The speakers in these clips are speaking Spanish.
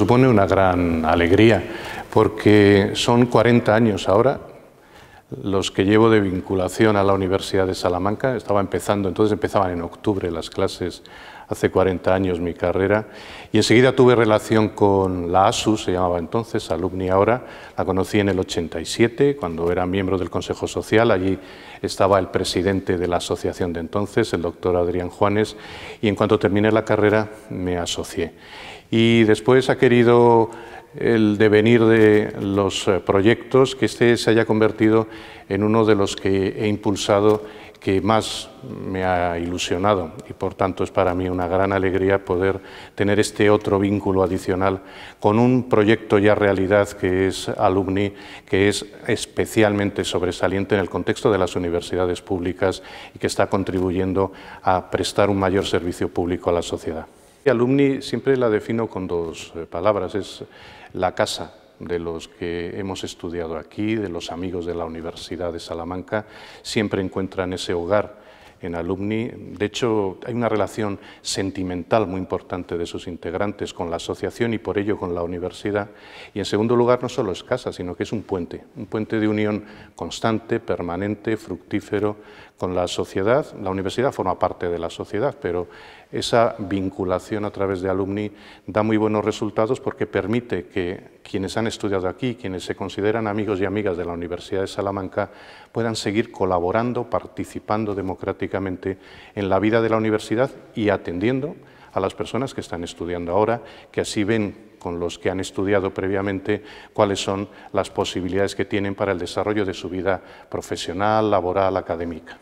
Supone una gran alegría porque son 40 años ahora los que llevo de vinculación a la Universidad de Salamanca. Estaba empezando, entonces empezaban en octubre las clases, hace 40 años mi carrera, y enseguida tuve relación con la ASU, se llamaba entonces, Alumni ahora, la conocí en el 87, cuando era miembro del Consejo Social, allí estaba el presidente de la asociación de entonces, el doctor Adrián Juanes, y en cuanto terminé la carrera me asocié. Y después ha querido el devenir de los eh, proyectos, que este se haya convertido en uno de los que he impulsado que más me ha ilusionado y por tanto es para mí una gran alegría poder tener este otro vínculo adicional con un proyecto ya realidad que es Alumni, que es especialmente sobresaliente en el contexto de las universidades públicas y que está contribuyendo a prestar un mayor servicio público a la sociedad. Alumni siempre la defino con dos eh, palabras, es la casa de los que hemos estudiado aquí, de los amigos de la Universidad de Salamanca, siempre encuentran ese hogar en alumni. De hecho, hay una relación sentimental muy importante de sus integrantes con la asociación y por ello con la universidad. Y en segundo lugar, no solo es casa, sino que es un puente, un puente de unión constante, permanente, fructífero con la sociedad. La universidad forma parte de la sociedad, pero esa vinculación a través de alumni da muy buenos resultados porque permite que quienes han estudiado aquí, quienes se consideran amigos y amigas de la Universidad de Salamanca, puedan seguir colaborando, participando democráticamente en la vida de la universidad y atendiendo a las personas que están estudiando ahora, que así ven con los que han estudiado previamente cuáles son las posibilidades que tienen para el desarrollo de su vida profesional, laboral, académica.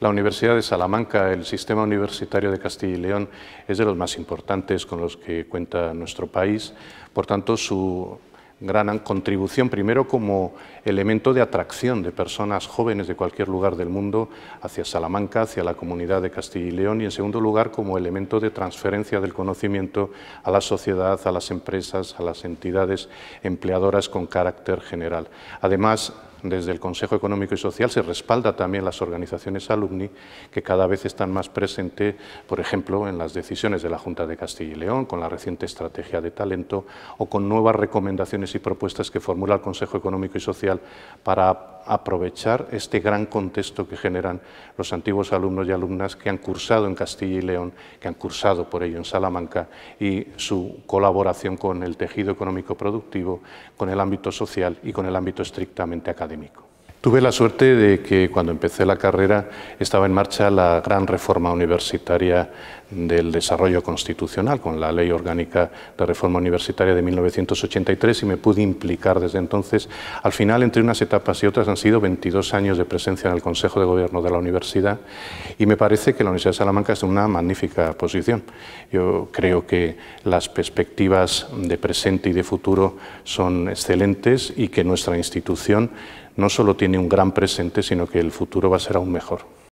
La Universidad de Salamanca, el sistema universitario de Castilla y León, es de los más importantes con los que cuenta nuestro país. Por tanto, su gran contribución, primero como elemento de atracción de personas jóvenes de cualquier lugar del mundo hacia Salamanca, hacia la comunidad de Castilla y León, y en segundo lugar como elemento de transferencia del conocimiento a la sociedad, a las empresas, a las entidades empleadoras con carácter general. Además, desde el Consejo Económico y Social se respalda también las organizaciones alumni que cada vez están más presentes, por ejemplo, en las decisiones de la Junta de Castilla y León, con la reciente estrategia de talento o con nuevas recomendaciones y propuestas que formula el Consejo Económico y Social para aprovechar este gran contexto que generan los antiguos alumnos y alumnas que han cursado en Castilla y León, que han cursado por ello en Salamanca y su colaboración con el tejido económico productivo, con el ámbito social y con el ámbito estrictamente académico. Tuve la suerte de que cuando empecé la carrera estaba en marcha la gran reforma universitaria del desarrollo constitucional con la Ley Orgánica de Reforma Universitaria de 1983 y me pude implicar desde entonces. Al final, entre unas etapas y otras, han sido 22 años de presencia en el Consejo de Gobierno de la Universidad y me parece que la Universidad de Salamanca está en una magnífica posición. Yo creo que las perspectivas de presente y de futuro son excelentes y que nuestra institución no solo tiene un gran presente, sino que el futuro va a ser aún mejor.